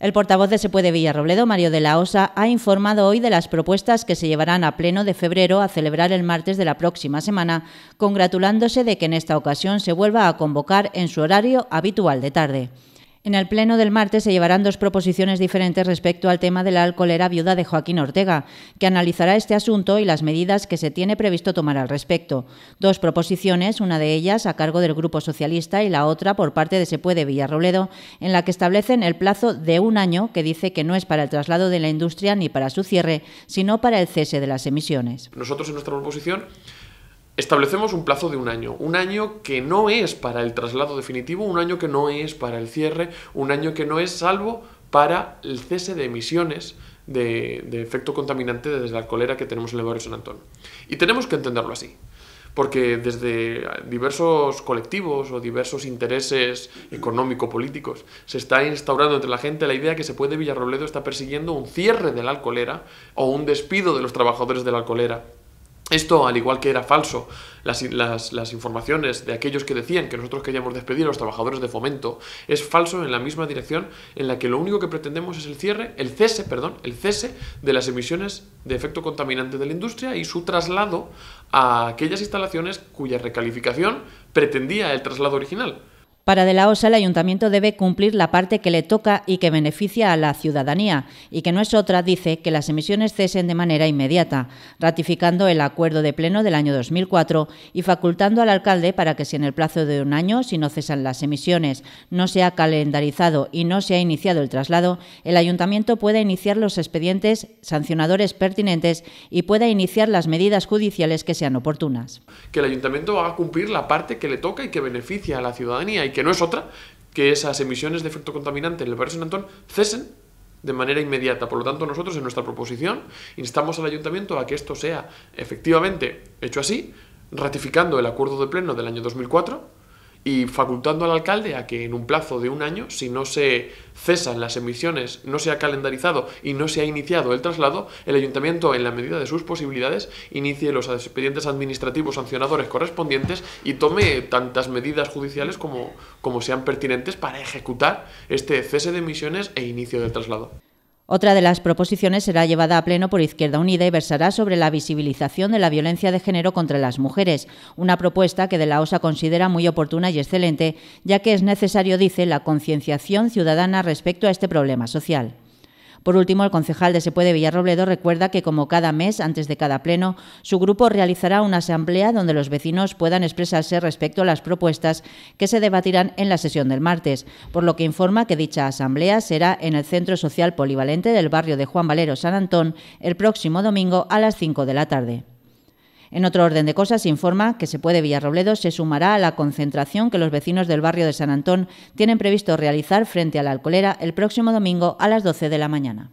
El portavoz de Se Puede Villarrobledo, Mario de la Osa, ha informado hoy de las propuestas que se llevarán a pleno de febrero a celebrar el martes de la próxima semana, congratulándose de que en esta ocasión se vuelva a convocar en su horario habitual de tarde. En el Pleno del martes se llevarán dos proposiciones diferentes respecto al tema de la alcoholera viuda de Joaquín Ortega, que analizará este asunto y las medidas que se tiene previsto tomar al respecto. Dos proposiciones, una de ellas a cargo del Grupo Socialista y la otra por parte de Se Puede Villarrobledo, en la que establecen el plazo de un año que dice que no es para el traslado de la industria ni para su cierre, sino para el cese de las emisiones. Nosotros en nuestra proposición Establecemos un plazo de un año, un año que no es para el traslado definitivo, un año que no es para el cierre, un año que no es salvo para el cese de emisiones de, efecto contaminante desde la alcolera que tenemos en el barrio San Antonio. Y tenemos que entenderlo así, porque desde diversos colectivos o diversos intereses económico-políticos se está instaurando entre la gente la idea que se puede Villarrobledo está persiguiendo un cierre de la alcolera o un despido de los trabajadores de la alcolera esto, al igual que era falso las, informaciones de aquellos que decían que nosotros queríamos despedir a los trabajadores de fomento, es falso en la misma dirección en la que lo único que pretendemos es el cierre, el cese, perdón, el cese de las emisiones de efecto contaminante de la industria y su traslado a aquellas instalaciones cuya recalificación pretendía el traslado original. Para De la Osa, el ayuntamiento debe cumplir la parte que le toca y que beneficia a la ciudadanía, y que no es otra, dice, que las emisiones cesen de manera inmediata, ratificando el acuerdo de pleno del año 2004 y facultando al alcalde para que si en el plazo de un año, si no cesan las emisiones, no se ha calendarizado y no se ha iniciado el traslado, el ayuntamiento pueda iniciar los expedientes sancionadores pertinentes y pueda iniciar las medidas judiciales que sean oportunas. Que el ayuntamiento haga cumplir la parte que le toca y que beneficia a la ciudadanía y que que no es otra que esas emisiones de efecto contaminante en el barrio San Antón cesen de manera inmediata. Por lo tanto, nosotros en nuestra proposición instamos al ayuntamiento a que esto sea efectivamente hecho así, ratificando el acuerdo de pleno del año 2004 y facultando al alcalde a que en un plazo de un año, si no se cesan las emisiones, no se ha calendarizado y no se ha iniciado el traslado, el ayuntamiento, en la medida de sus posibilidades, inicie los expedientes administrativos sancionadores correspondientes y tome tantas medidas judiciales como, como sean pertinentes para ejecutar este cese de emisiones e inicio del traslado. Otra de las proposiciones será llevada a pleno por Izquierda Unida y versará sobre la visibilización de la violencia de género contra las mujeres, una propuesta que de la OSA considera muy oportuna y excelente, ya que es necesario, dice, la concienciación ciudadana respecto a este problema social. Por último, el concejal de Sepuede Villarrobledo recuerda que, como cada mes, antes de cada pleno, su grupo realizará una asamblea donde los vecinos puedan expresarse respecto a las propuestas que se debatirán en la sesión del martes, por lo que informa que dicha asamblea será en el Centro Social Polivalente del barrio de Juan Valero San Antón el próximo domingo a las 5 de la tarde. En otro orden de cosas, informa que se puede Villarrobledo se sumará a la concentración que los vecinos del barrio de San Antón tienen previsto realizar frente a la Alcolera el próximo domingo a las 12 de la mañana.